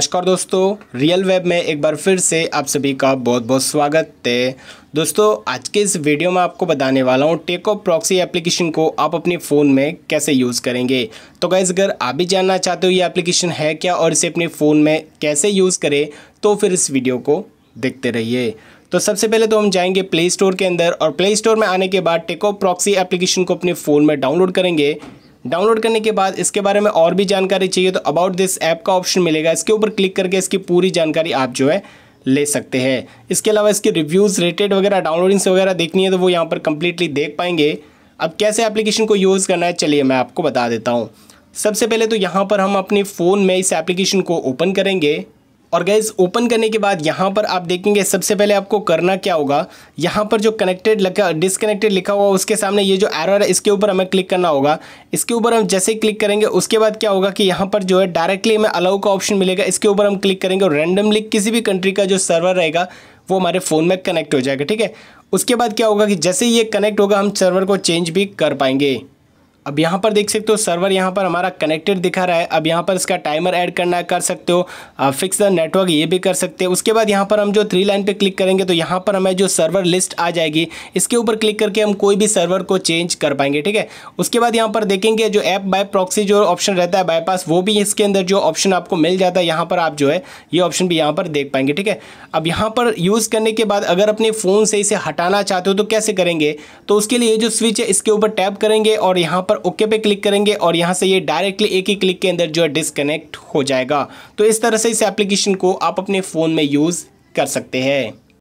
नमस्कार दोस्तों real web में एक बार फिर से आप सभी का बहुत बहुत स्वागत है दोस्तों आज के इस वीडियो में आपको बताने वाला हूँ टेको प्रॉक्सी एप्लीकेशन को आप अपने फ़ोन में कैसे यूज़ करेंगे तो गैस अगर आप भी जानना चाहते हो ये एप्लीकेशन है क्या और इसे अपने फ़ोन में कैसे यूज़ करें तो फिर इस वीडियो को देखते रहिए तो सबसे पहले तो हम जाएंगे प्ले स्टोर के अंदर और प्ले स्टोर में आने के बाद टेको प्रॉक्सी एप्लीकेशन को अपने फ़ोन में डाउनलोड करेंगे डाउनलोड करने के बाद इसके बारे में और भी जानकारी चाहिए तो अबाउट दिस ऐप का ऑप्शन मिलेगा इसके ऊपर क्लिक करके इसकी पूरी जानकारी आप जो है ले सकते हैं इसके अलावा इसके रिव्यूज़ रेटेड वगैरह डाउनलोडिंग्स वगैरह देखनी है तो वो यहाँ पर कम्प्लीटली देख पाएंगे अब कैसे एप्लीकेशन को यूज़ करना है चलिए मैं आपको बता देता हूँ सबसे पहले तो यहाँ पर हम अपने फ़ोन में इस एप्लीकेशन को ओपन करेंगे और गैस ओपन करने के बाद यहाँ पर आप देखेंगे सबसे पहले आपको करना क्या होगा यहाँ पर जो कनेक्टेड लगा डिसकनेक्टेड लिखा हुआ उसके सामने ये जो एरर है इसके ऊपर हमें क्लिक करना होगा इसके ऊपर हम जैसे क्लिक करेंगे उसके बाद क्या होगा कि यहाँ पर जो है डायरेक्टली हमें अलाउ का ऑप्शन मिलेगा इसके ऊपर हम क्लिक करेंगे और रैंडमली किसी भी कंट्री का जो सर्वर रहेगा वो हमारे फ़ोन में कनेक्ट हो जाएगा ठीक है उसके बाद क्या होगा कि जैसे ये कनेक्ट होगा हम सर्वर को चेंज भी कर पाएंगे अब यहाँ पर देख सकते हो सर्वर यहाँ पर हमारा कनेक्टेड दिखा रहा है अब यहाँ पर इसका टाइमर ऐड करना कर सकते हो फिक्स द नेटवर्क ये भी कर सकते हैं उसके बाद यहाँ पर हम जो थ्री लाइन पे क्लिक करेंगे तो यहाँ पर हमें जो सर्वर लिस्ट आ जाएगी इसके ऊपर क्लिक करके हम कोई भी सर्वर को चेंज कर पाएंगे ठीक है उसके बाद यहाँ पर देखेंगे जो ऐप बाय प्रॉक्सी जो ऑप्शन रहता है बाईपास वो भी इसके अंदर जो ऑप्शन आपको मिल जाता है यहाँ पर आप जो है ये ऑप्शन भी यहाँ पर देख पाएंगे ठीक है अब यहाँ पर यूज़ करने के बाद अगर अपने फ़ोन से इसे हटाना चाहते हो तो कैसे करेंगे तो उसके लिए जो स्विच है इसके ऊपर टैप करेंगे और यहाँ पर ओके पे क्लिक करेंगे और यहाँ से ये डायरेक्टली एक ही क्लिक के अंदर जो है डिसकनेक्ट हो जाएगा तो इस तरह से इस एप्लीकेशन को आप अपने फ़ोन में यूज़ कर सकते हैं